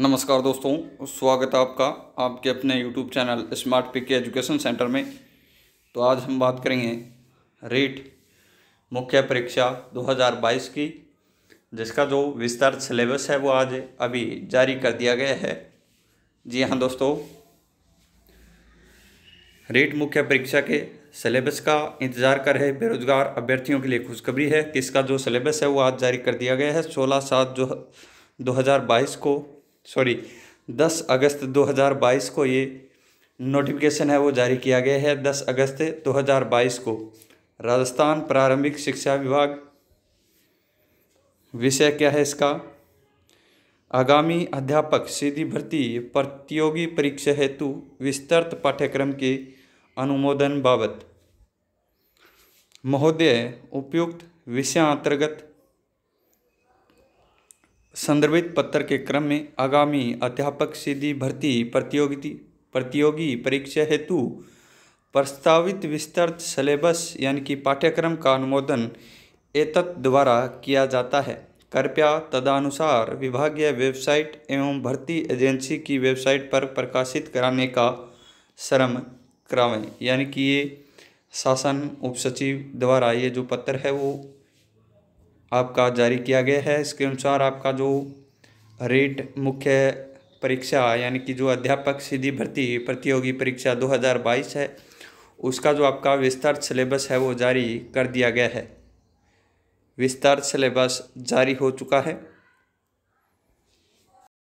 नमस्कार दोस्तों स्वागत है आपका आपके अपने YouTube channel smart P K education centre में तो आज हम बात करेंगे रीट मुख्य परीक्षा 2022 की जिसका जो विस्तार सिलेबस है वो आज अभी जारी कर दिया गया है जी हाँ दोस्तों रीट मुख्य परीक्षा के सिलेबस का इंतजार कर रहे बेरोजगार अभ्यर्थियों के लिए खुशखबरी है कि इसका जो सिलेबस है वो आज जारी कर दिया गया है सोलह सात जो 2022 को सॉरी 10 अगस्त 2022 को ये नोटिफिकेशन है वो जारी किया गया है 10 अगस्त 2022 को राजस्थान प्रारंभिक शिक्षा विभाग विषय क्या है इसका आगामी अध्यापक सीधी भर्ती प्रतियोगी परीक्षा हेतु विस्तृत पाठ्यक्रम के अनुमोदन बाबत महोदय उपयुक्त विषयांतर्गत संदर्भित पत्र के क्रम में आगामी अध्यापक सीधी भर्ती प्रतियोगी प्रतियोगी परीक्षा हेतु प्रस्तावित विस्तृत सिलेबस यानी कि पाठ्यक्रम का अनुमोदन एतत् द्वारा किया जाता है कृपया तदनुसार विभागीय वेबसाइट एवं भर्ती एजेंसी की वेबसाइट पर प्रकाशित कराने का श्रम करावें यानी कि ये शासन उपसचिव द्वारा ये जो पत्र है वो आपका जारी किया गया है इसके अनुसार आपका जो रेट मुख्य परीक्षा यानी कि जो अध्यापक सीधी भर्ती प्रतियोगी परीक्षा 2022 है उसका जो आपका विस्तार सिलेबस है वो जारी कर दिया गया है विस्तार सिलेबस जारी हो चुका है